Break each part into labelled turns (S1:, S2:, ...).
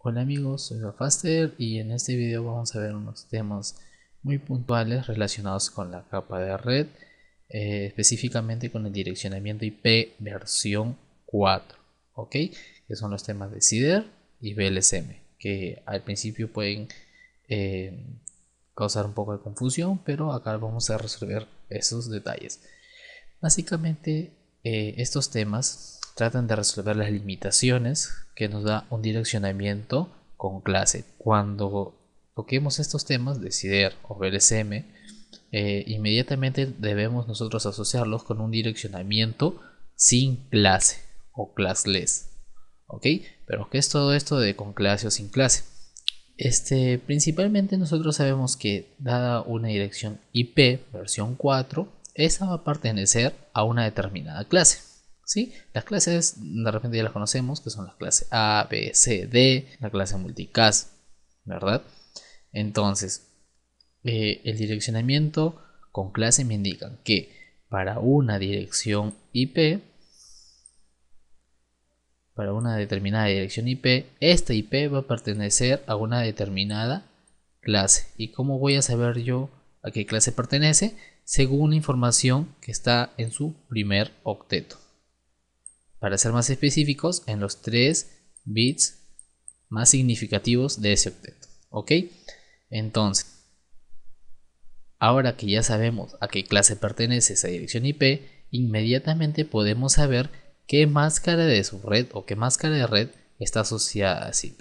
S1: Hola amigos, soy faster y en este video vamos a ver unos temas muy puntuales relacionados con la capa de red, eh, específicamente con el direccionamiento IP versión 4, ¿ok? Que son los temas de CIDR e y BLSM, que al principio pueden eh, causar un poco de confusión, pero acá vamos a resolver esos detalles. Básicamente eh, estos temas tratan de resolver las limitaciones que nos da un direccionamiento con clase. Cuando toquemos estos temas Decider o BLSM, eh, inmediatamente debemos nosotros asociarlos con un direccionamiento sin clase o classless. ¿Ok? Pero ¿qué es todo esto de con clase o sin clase? Este, principalmente nosotros sabemos que dada una dirección IP versión 4, esa va a pertenecer a una determinada clase. Las clases de repente ya las conocemos, que son las clases A, B, C, D, la clase multicast, ¿verdad? Entonces, eh, el direccionamiento con clase me indica que para una dirección IP, para una determinada dirección IP, esta IP va a pertenecer a una determinada clase. ¿Y cómo voy a saber yo a qué clase pertenece? Según la información que está en su primer octeto para ser más específicos, en los tres bits más significativos de ese octeto. ¿Ok? Entonces, ahora que ya sabemos a qué clase pertenece esa dirección IP, inmediatamente podemos saber qué máscara de subred o qué máscara de red está asociada a sí.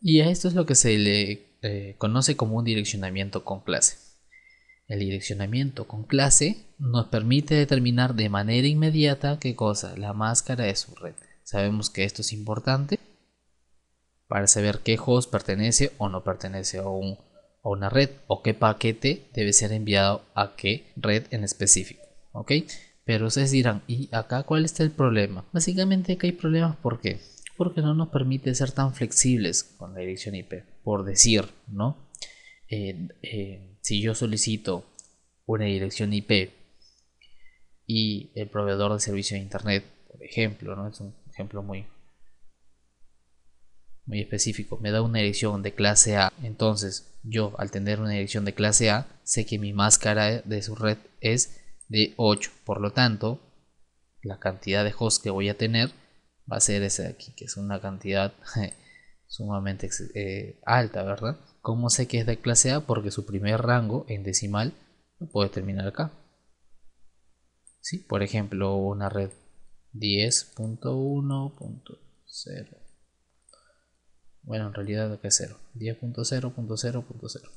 S1: Y a esto es lo que se le eh, conoce como un direccionamiento con clase. El direccionamiento con clase nos permite determinar de manera inmediata qué cosa, la máscara de su red. Sabemos que esto es importante para saber qué host pertenece o no pertenece a, a una red o qué paquete debe ser enviado a qué red en específico. ¿ok? Pero ustedes dirán, ¿y acá cuál está el problema? Básicamente que hay problemas ¿por Porque no nos permite ser tan flexibles con la dirección IP, por decir, ¿no? si yo solicito una dirección IP y el proveedor de servicio de internet, por ejemplo, ¿no? es un ejemplo muy, muy específico, me da una dirección de clase A. Entonces, yo al tener una dirección de clase A, sé que mi máscara de su red es de 8. Por lo tanto, la cantidad de host que voy a tener va a ser esa de aquí, que es una cantidad sumamente eh, alta, ¿verdad? ¿Cómo sé que es de clase A? Porque su primer rango en decimal lo puede terminar acá. ¿Sí? Por ejemplo, una red 10.1.0. Bueno, en realidad que es 0. 10.0.0.0.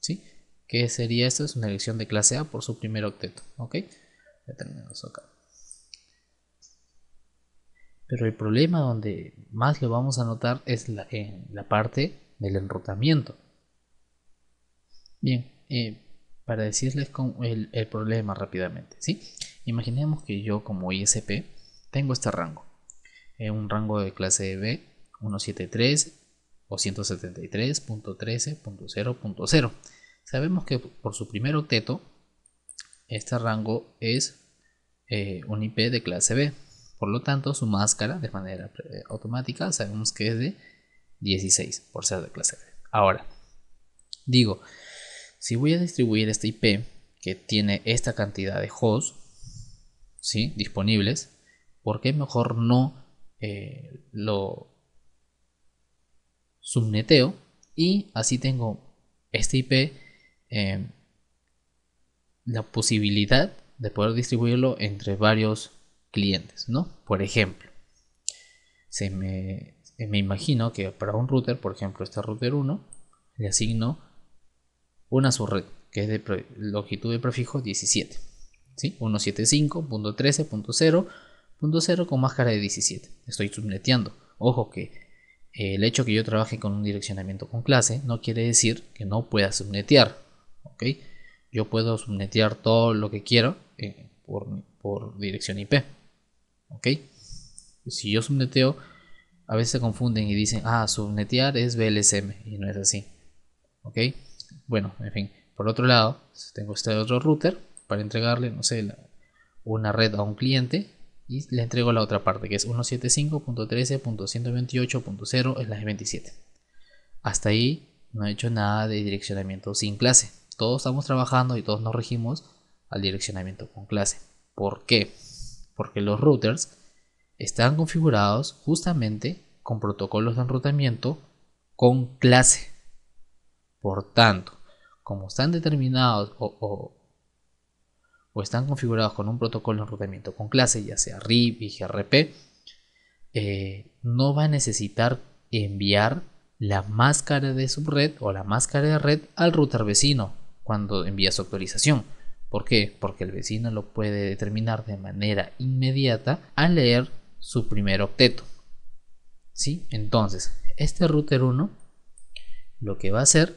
S1: ¿Sí? ¿Qué sería esto? Es una elección de clase A por su primer octeto. ¿Ok? acá. Pero el problema donde más lo vamos a notar es la, en la parte del enrutamiento. Bien, eh, para decirles el, problema rápidamente, Imaginemos que yo como ISP tengo este rango, eh, un rango de clase B 173 o 173.13.0.0. Sabemos que por su primer teto este rango es eh, un IP de clase B. Por lo tanto, su máscara de manera automática sabemos que es de 16 por ser de clase B. Ahora, digo, si voy a distribuir esta IP que tiene esta cantidad de hosts ¿sí? disponibles, ¿por qué mejor no eh, lo subneteo? Y así tengo esta IP, em, la posibilidad de poder distribuirlo entre varios clientes, ¿no? Por ejemplo, se me, me imagino que para un router, por ejemplo, este router 1, le asigno una subred que es de longitud de prefijo 17. ¿sí? 175.13.0.0 con máscara de 17. Estoy subneteando. Ojo que eh, el hecho que yo trabaje con un direccionamiento con clase no quiere decir que no pueda subnetear. ¿ok? Yo puedo subnetear todo lo que quiero eh, por, por, dirección IP. ¿ok? Si yo subneteo, a veces se confunden y dicen, ah, subnetear es BLSM y no es así. ¿ok? bueno, en fin, por otro lado, tengo este otro router para entregarle, no sé, una red a un cliente y le entrego la otra parte que es 175.13.128.0/27. Hasta ahí no he hecho nada de direccionamiento sin clase. Todos estamos trabajando y todos nos regimos al direccionamiento con clase. ¿Por qué? Porque los routers están configurados justamente con protocolos de enrutamiento con clase. Por tanto, como están determinados o, están configurados con un protocolo de enrutamiento con clase, ya sea RIP y GRP, eh, no va a necesitar enviar la máscara de subred o la máscara de red al router vecino cuando envía su actualización. ¿Por qué? Porque el vecino lo puede determinar de manera inmediata al leer su primer octeto. ¿Sí? Entonces, este router 1 lo que va a hacer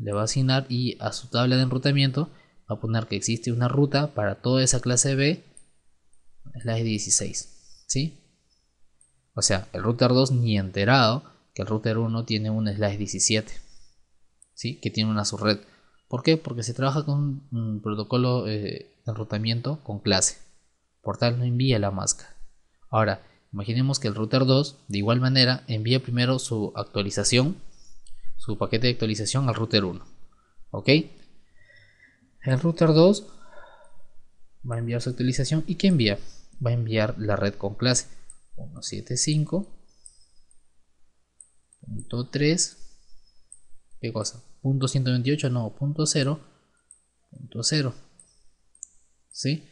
S1: le va a asignar y a su tabla de enrutamiento va a poner que existe una ruta para toda esa clase B, slash 16, ¿sí? O sea, el router 2 ni enterado que el router 1 tiene un slash 17, ¿sí? Que tiene una subred. ¿Por qué? Porque se trabaja con un protocolo eh, de enrutamiento con clase. Por tal no envía la máscara. Ahora, imaginemos que el router 2 de igual manera envía primero su actualización su paquete de actualización al router 1. ¿Ok? El router 2 va a enviar su actualización y ¿qué envía? Va a enviar la red con clase 175.3. ¿Qué cosa? Punto .128, no, punto .0. .0. ¿Sí?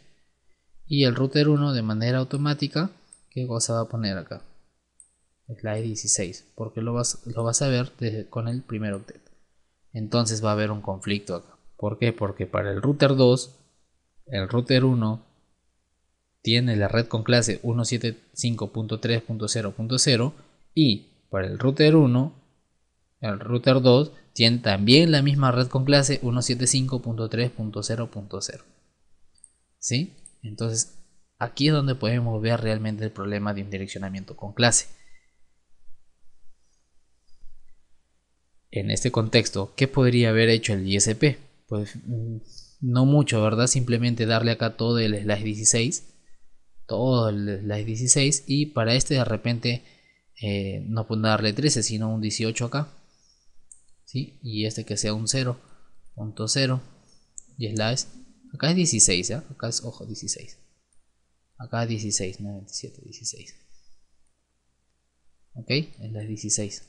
S1: Y el router 1 de manera automática, ¿qué cosa va a poner acá? la e 16, porque lo vas, a ver con el primer octet. Entonces va a haber un conflicto acá. ¿Por qué? Porque para el router 2, el router 1 tiene la red con clase 175.3.0.0 y para el router 1, el router 2 tiene también la misma red con clase 175.3.0.0. ¿Sí? Entonces, aquí es donde podemos ver realmente el problema de un direccionamiento con clase. en este contexto, ¿qué podría haber hecho el ISP? Pues mm, no mucho, ¿verdad? Simplemente darle acá todo el slash 16, todo el slash 16 y para este de repente eh, no pues, darle 13, sino un 18 acá. ¿Sí? Y este que sea un 0.0 y slash. Acá es 16, ¿eh? Acá es, ojo, 16. Acá es 16, 97, 16. ¿Ok? Es las 16.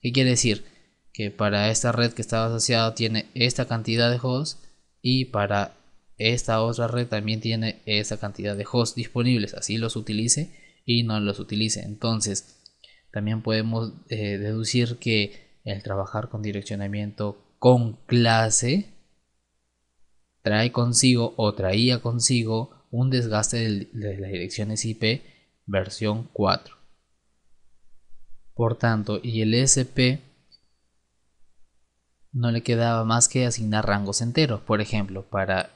S1: ¿Qué quiere decir? que para esta red que estaba asociado tiene esta cantidad de hosts y para esta otra red también tiene esa cantidad de hosts disponibles, así los utilice y no los utilice. Entonces, también podemos eh, deducir que el trabajar con direccionamiento con clase trae consigo o traía consigo un desgaste de, de las direcciones IP versión 4. Por tanto, y el SP no le quedaba más que asignar rangos enteros. Por ejemplo, para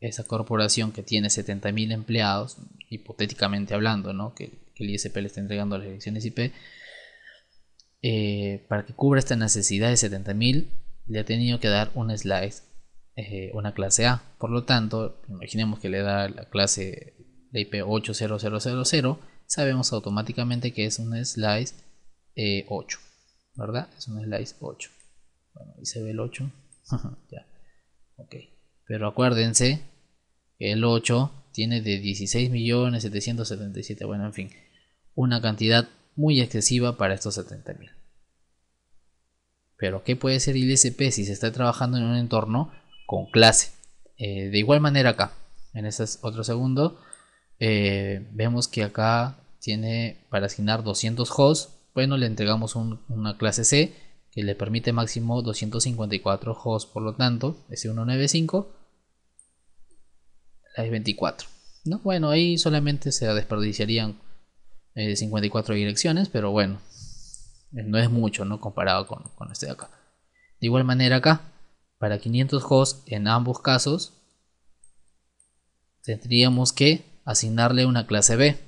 S1: esa corporación que tiene 70.000 empleados, hipotéticamente hablando, ¿no? que, el ISP le está entregando las direcciones IP, eh, para que cubra esta necesidad de 70.000, le ha tenido que dar un slice, eh, una clase A. Por lo tanto, imaginemos que le da la clase de IP 80000, sabemos automáticamente que es un slice 8, eh, ¿verdad? Es un slice 8. Bueno, se ve el 8. ya. Ok. Pero acuérdense que el 8 tiene de 16.777. Bueno, en fin. Una cantidad muy excesiva para estos 70.000 Pero ¿qué puede ser el si se está trabajando en un entorno con clase? Eh, de igual manera acá, en este otro segundo, eh, vemos que acá tiene para asignar 200 hosts. Bueno, le entregamos una clase C que le permite máximo 254 hosts, por lo tanto, ese 195 la es 24. ¿no? Bueno, ahí solamente se desperdiciarían 54 eh, direcciones, pero bueno, eh, no es mucho ¿no? comparado con, con este de acá. De igual manera acá, para 500 hosts en ambos casos, tendríamos que asignarle una clase B.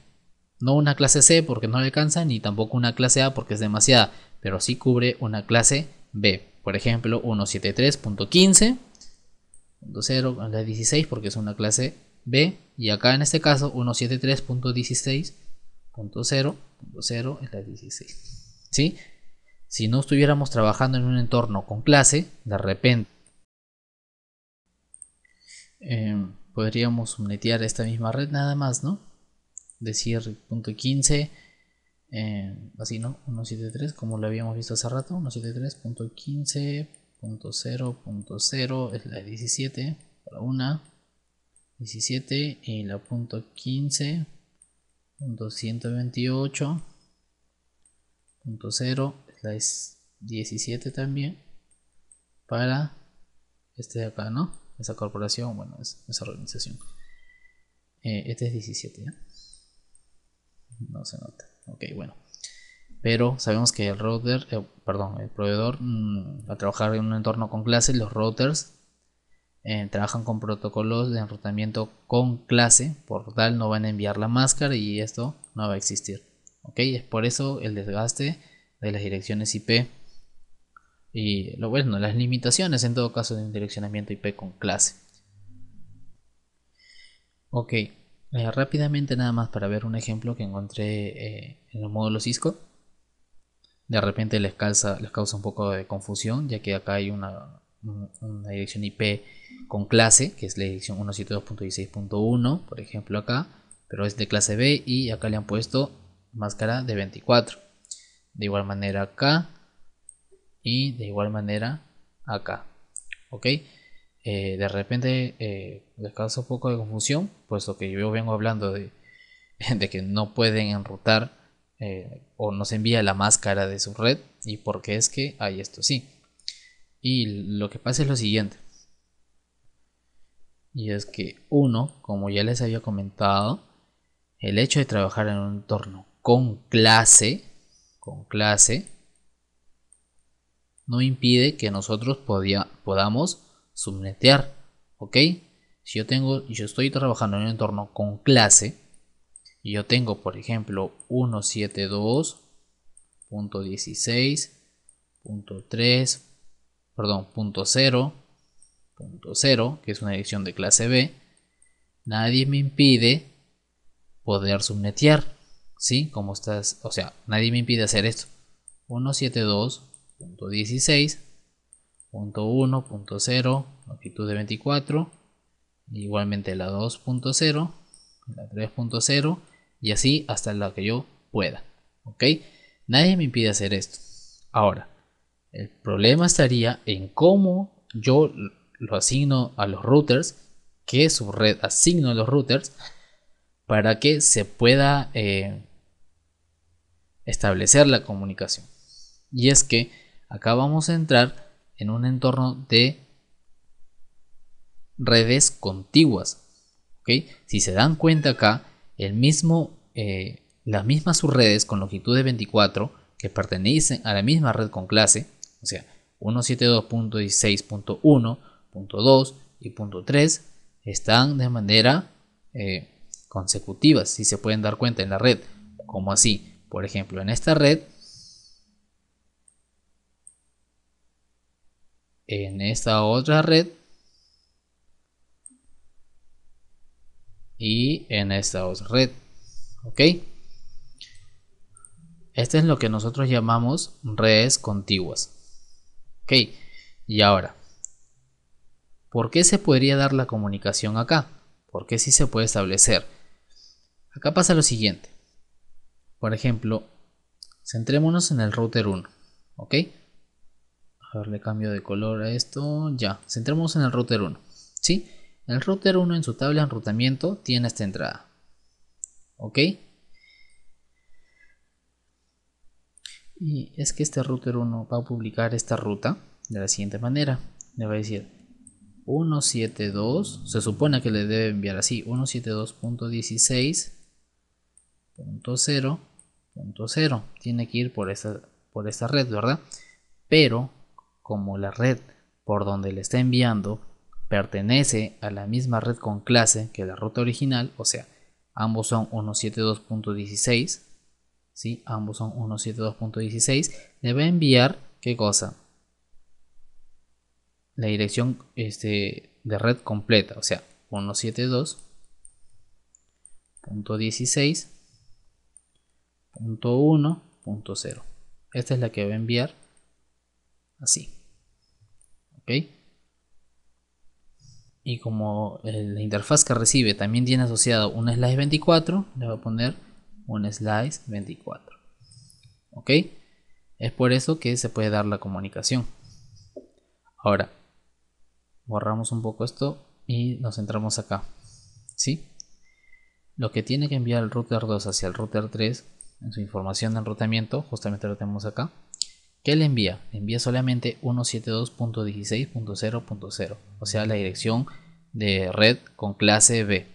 S1: No una clase C porque no le alcanza, ni tampoco una clase A porque es demasiada pero sí cubre una clase B. Por ejemplo, 173.15.0 la 16 porque es una clase B y acá en este caso 173.16.0.0 es la 16. ¿Sí? Si no estuviéramos trabajando en un entorno con clase, de repente em, podríamos subnetear esta misma red nada más, ¿no? Decir punto .15 eh, así, ¿no? 173, como lo habíamos visto hace rato, 173.15.0.0 es la 17 para una, 17 y la punto 15, es la 17 también para este de acá, ¿no? Esa corporación, bueno, es, esa organización. Eh, este es 17, ¿eh? No se nota. Ok, bueno. Pero sabemos que el router, eh, perdón, el proveedor, va mm, a trabajar en un entorno con clase, los routers eh, trabajan con protocolos de enrutamiento con clase, por tal no van a enviar la máscara y esto no va a existir. Ok, es por eso el desgaste de las direcciones IP y lo bueno, las limitaciones en todo caso de un direccionamiento IP con clase. Ok, rápidamente nada más para ver un ejemplo que encontré eh, en los módulo Cisco. De repente les, les causa un poco de confusión, ya que acá hay una, una dirección IP con clase, que es la dirección 172.16.1, por ejemplo acá, pero es de clase B y acá le han puesto máscara de 24. De igual manera acá y de igual manera acá. ¿Ok? Eh, de repente eh, causa un poco de confusión, puesto que yo vengo hablando de, que no pueden enrutar eh, o no se envía la máscara de su red y porque es que hay esto sí. Y lo que pasa es lo siguiente. Y es que uno, como ya les había comentado, el hecho de trabajar en un entorno con clase, con clase, no impide que nosotros podamos subnetear, ¿ok? Si yo tengo, yo estoy trabajando en un entorno con clase y yo tengo, por ejemplo, 172.16.3, perdón, punto que es una dirección de clase B, nadie me impide poder subnetear, ¿sí? Como estás, o sea, nadie me impide hacer esto. 172.16 .1.0. 1, 0, longitud de 24, igualmente la 2.0, la 3.0 y así hasta la que yo pueda. ¿Ok? Nadie me impide hacer esto. Ahora, el problema estaría en cómo yo lo asigno a los routers, que subred asigno a los routers, para que se pueda eh, establecer la comunicación. Y es que acá vamos a entrar en un entorno de redes contiguas. Si se dan cuenta acá, el mismo, eh, las mismas subredes con longitud de 24 que pertenecen a la misma red con clase, o sea, 172.16.1.2 y 3 están de manera eh, consecutiva, si se pueden dar cuenta en la red, como así. Por ejemplo, en esta red en esta otra red y en esta otra red ok este es lo que nosotros llamamos redes contiguas ok y ahora ¿por qué se podría dar la comunicación acá? ¿por qué sí se puede establecer? acá pasa lo siguiente por ejemplo centrémonos en el router 1 ok a cambio de color a esto. Ya, centremos en el router 1. ¿Sí? El router 1 en su tabla de enrutamiento tiene esta entrada. ¿Ok? Y es que este router 1 va a publicar esta ruta de la siguiente manera. Le va a decir 172, se supone que le debe enviar así, 172.16.0.0. Tiene que ir por por esta red, ¿verdad? Pero como la red por donde le está enviando pertenece a la misma red con clase que la ruta original, o sea, ambos son 172.16, ¿sí? ambos son 172.16, le va a enviar, ¿qué cosa? La dirección este, de red completa, o sea, 172.16.1.0. Esta es la que va a enviar así. ¿ok? Y como eh, la interfaz que recibe también tiene asociado un slice 24, le voy a poner un slice 24. ¿Ok? Es por eso que se puede dar la comunicación. Ahora, borramos un poco esto y nos centramos acá. ¿Sí? Lo que tiene que enviar el router 2 hacia el router 3 en su información de enrutamiento, justamente lo tenemos acá. ¿Qué le envía? envía solamente 172.16.0.0, o sea, la dirección de red con clase B.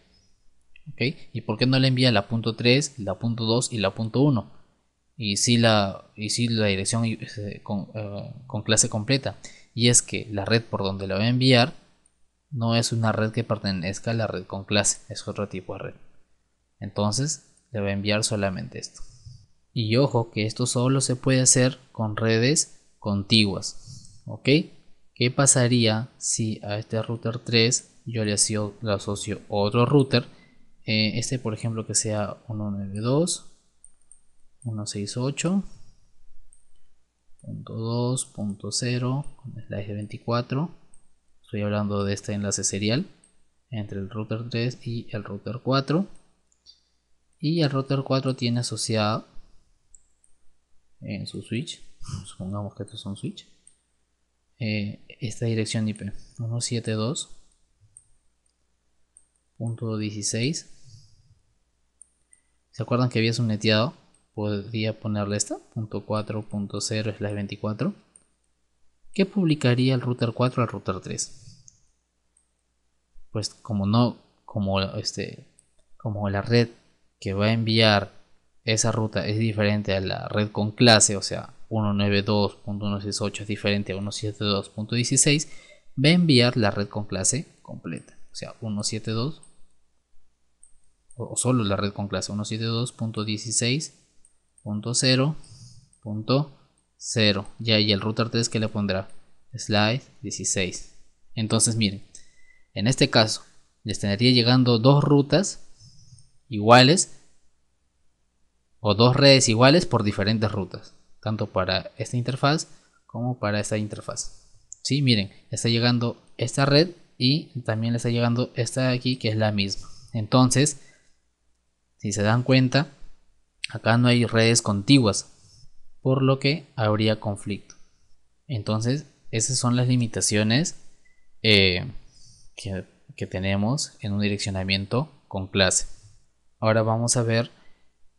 S1: ¿ok? ¿Y por qué no le envía la punto .3, la punto .2 y la punto .1? Y si la, y si la dirección eh, con, eh, con clase completa. Y es que la red por donde la va a enviar no es una red que pertenezca a la red con clase, es otro tipo de red. Entonces, le va a enviar solamente esto. Y ojo que esto solo se puede hacer con redes contiguas. ¿Ok? ¿Qué pasaría si a este router 3 yo le asocio, otro router? Eh, este por ejemplo que sea 192, 168. 2.0 slash 24 estoy hablando de este enlace serial entre el router 3 y el router 4 y el router 4 tiene asociado en su switch, supongamos que es un switch, eh, esta dirección IP 172.16. ¿Se acuerdan que había subneteado? Podría ponerle esta, .4.0 slash 24, que publicaría el router 4 al router 3. Pues como no, como este, como la red que va a enviar esa ruta es diferente a la red con clase, o sea, 192.168 es diferente a 172.16, va a enviar la red con clase completa, o sea, 172 o solo la red con clase 172.16.0.0 ya y el router 3 que le pondrá slide 16 entonces miren en este caso les estaría llegando dos rutas iguales o dos redes iguales por diferentes rutas, tanto para esta interfaz como para esta interfaz. Si miren, está llegando esta red y también está llegando esta de aquí que es la misma. Entonces, si se dan cuenta, acá no hay redes contiguas, por lo que habría conflicto. Entonces, esas son las limitaciones eh, que tenemos en un direccionamiento con clase. Ahora vamos a ver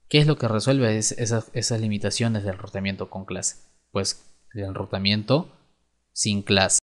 S1: ¿Qué es lo que resuelve es esas, limitaciones del rotamiento con clase? Pues el rotamiento sin clase.